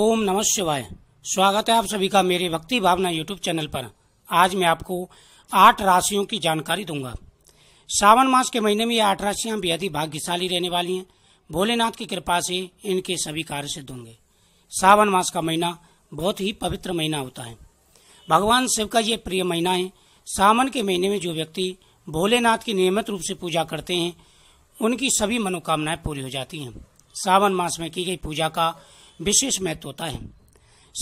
ओम नमः शिवाय स्वागत है आप सभी का मेरे भक्ति भावना यूट्यूब चैनल पर आज मैं आपको आठ राशियों की जानकारी दूंगा सावन मास के महीने में ये आठ राशियां बेहद ही भाग्यशाली रहने वाली हैं भोलेनाथ की कृपा से इनके सभी कार्य सिद्ध होंगे सावन मास का महीना बहुत ही पवित्र महीना होता है भगवान शिव का ये प्रिय महीना है सावन के महीने में जो व्यक्ति भोलेनाथ की नियमित रूप से पूजा करते हैं उनकी सभी मनोकामनाएं पूरी हो जाती हैं सावन मास में की गई पूजा का विशेष महत्व होता है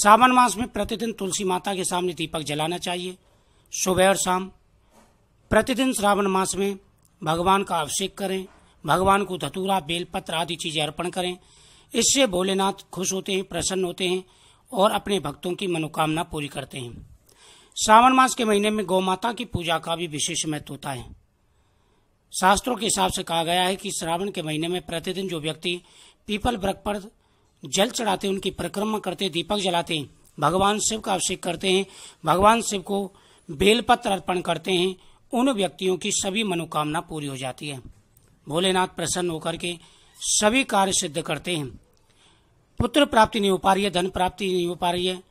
सावन मास में प्रतिदिन तुलसी माता के सामने दीपक जलाना चाहिए सुबह और शाम प्रतिदिन श्रावण मास में भगवान का अभिषेक करें भगवान को धतूरा बेलपत्र आदि चीजें अर्पण करें इससे भोलेनाथ खुश होते हैं प्रसन्न होते हैं और अपने भक्तों की मनोकामना पूरी करते हैं श्रावण मास के महीने में गौ माता की पूजा का भी विशेष महत्व होता है शास्त्रों के हिसाब से कहा गया है कि श्रावण के महीने में प्रतिदिन जो व्यक्ति पीपल वृक्ष पर जल चढ़ाते उनकी परिक्रमा करते दीपक जलाते भगवान शिव का अभिषेक करते हैं भगवान शिव को बेलपत्र अर्पण करते हैं उन व्यक्तियों की सभी मनोकामना पूरी हो जाती है भोलेनाथ प्रसन्न होकर के सभी कार्य सिद्ध करते हैं पुत्र प्राप्ति नहीं हो पा रही है धन प्राप्ति नहीं हो पा रही है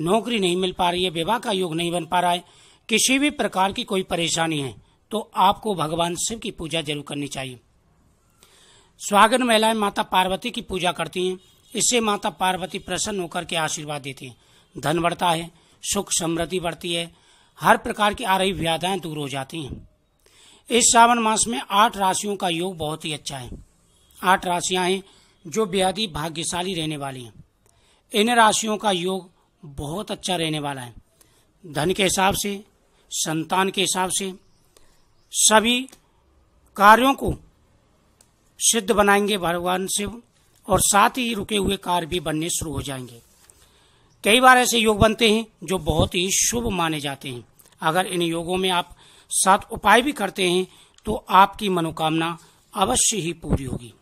नौकरी नहीं मिल पा रही है विवाह का योग नहीं बन पा रहा है किसी भी प्रकार की कोई परेशानी है तो आपको भगवान शिव की पूजा जरूर करनी चाहिए स्वागत महिलाएं माता पार्वती की पूजा करती हैं इससे माता पार्वती प्रसन्न होकर के आशीर्वाद देती हैं धन बढ़ता है सुख समृद्धि बढ़ती है हर प्रकार की आ रही व्याधाएं दूर हो जाती हैं इस सावन मास में आठ राशियों का योग बहुत ही अच्छा है आठ राशियां हैं जो बेहद ही भाग्यशाली रहने वाली हैं इन राशियों का योग बहुत अच्छा रहने वाला है धन के हिसाब से संतान के हिसाब से सभी कार्यों को सिद्ध बनाएंगे भगवान शिव और साथ ही रुके हुए कार्य भी बनने शुरू हो जाएंगे कई बार ऐसे योग बनते हैं जो बहुत ही शुभ माने जाते हैं अगर इन योगों में आप सात उपाय भी करते हैं तो आपकी मनोकामना अवश्य ही पूरी होगी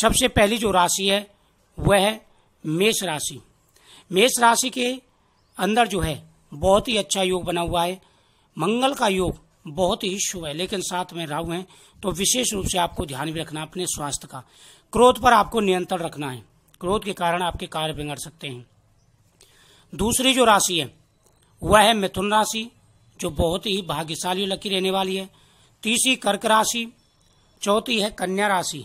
सबसे पहली जो राशि है वह है मेष राशि मेष राशि के अंदर जो है बहुत ही अच्छा योग बना हुआ है मंगल का योग बहुत ही शुभ है लेकिन साथ में राहु हैं तो विशेष रूप से आपको ध्यान भी रखना अपने स्वास्थ्य का क्रोध पर आपको नियंत्रण रखना है क्रोध के कारण आपके कार्य बिगड़ सकते हैं दूसरी जो राशि है वह है मिथुन राशि जो बहुत ही भाग्यशाली लकी रहने वाली है तीसरी कर्क राशि चौथी है कन्या राशि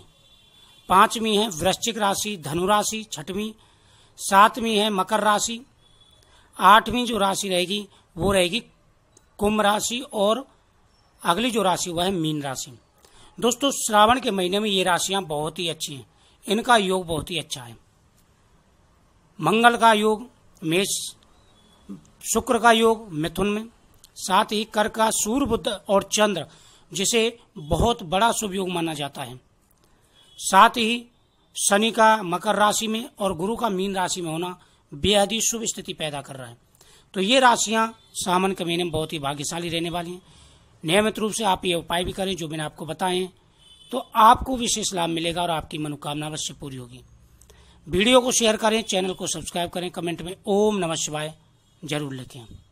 पांचवी है वृश्चिक राशि धनु राशि छठवीं सातवीं है मकर राशि आठवीं जो राशि रहेगी वो रहेगी कुंभ राशि और अगली जो राशि वह है मीन राशि दोस्तों श्रावण के महीने में ये राशियां बहुत ही अच्छी हैं इनका योग बहुत ही अच्छा है मंगल का योग मेष शुक्र का योग मिथुन में साथ ही कर का सूर्य बुद्ध और चंद्र जिसे बहुत बड़ा शुभ योग माना जाता है साथ ही शनि का मकर राशि में और गुरु का मीन राशि में होना बेहद ही शुभ स्थिति पैदा कर रहा है तो ये राशियां सावन के महीने में बहुत ही भाग्यशाली रहने वाली हैं नियमित रूप से आप ये उपाय भी करें जो मैंने आपको बताएं तो आपको विशेष लाभ मिलेगा और आपकी मनोकामना अवश्य पूरी होगी वीडियो को शेयर करें चैनल को सब्सक्राइब करें कमेंट में ओम नमः शिवाय जरूर लिखें